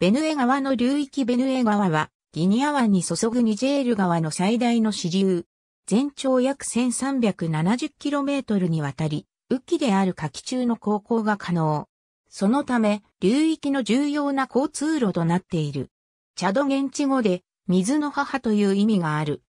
ベヌエ川の流域ベヌエ川は、ギニア湾に注ぐニジェール川の最大の支流。全長約 1370km にわたり、雨季である夏季中の航行が可能。そのため、流域の重要な交通路となっている。チャド現地語で、水の母という意味がある。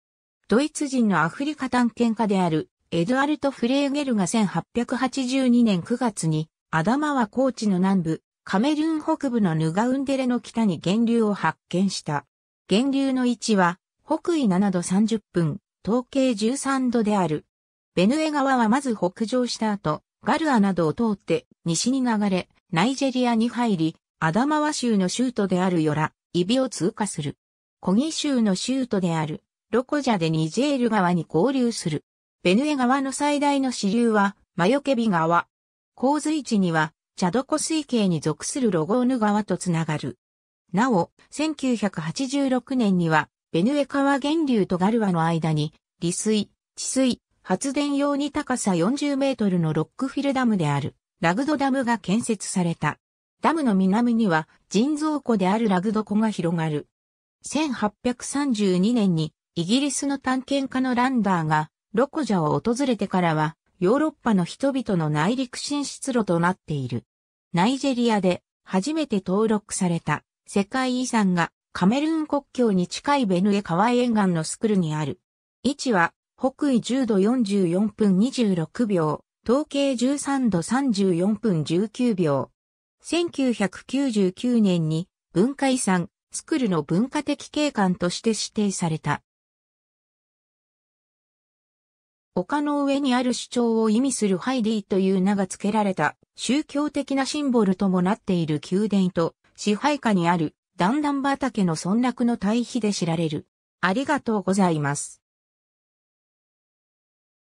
ドイツ人のアフリカ探検家である、エドアルト・フレーゲルが1882年9月に、アダマワ高地の南部、カメルーン北部のヌガウンデレの北に源流を発見した。源流の位置は、北緯7度30分、東経13度である。ベヌエ川はまず北上した後、ガルアなどを通って西に流れ、ナイジェリアに入り、アダマワ州の州都であるヨラ、イビを通過する。コギ州の州都である、ロコジャでニジェール川に合流する。ベヌエ川の最大の支流は、マヨケビ川。洪水地には、チャド湖水系に属するロゴーヌ川とつながる。なお、1986年には、ベヌエ川源流とガルワの間に、利水、治水、発電用に高さ40メートルのロックフィルダムである、ラグドダムが建設された。ダムの南には、人造湖であるラグド湖が広がる。1832年に、イギリスの探検家のランダーが、ロコジャを訪れてからは、ヨーロッパの人々の内陸進出路となっている。ナイジェリアで初めて登録された世界遺産がカメルーン国境に近いベヌエ川沿岸のスクルにある。位置は北緯10度44分26秒、統計13度34分19秒。1999年に文化遺産スクルの文化的景観として指定された。丘の上にある主張を意味するハイディという名が付けられた宗教的なシンボルともなっている宮殿と支配下にある段々畑の村落の対比で知られる。ありがとうございます。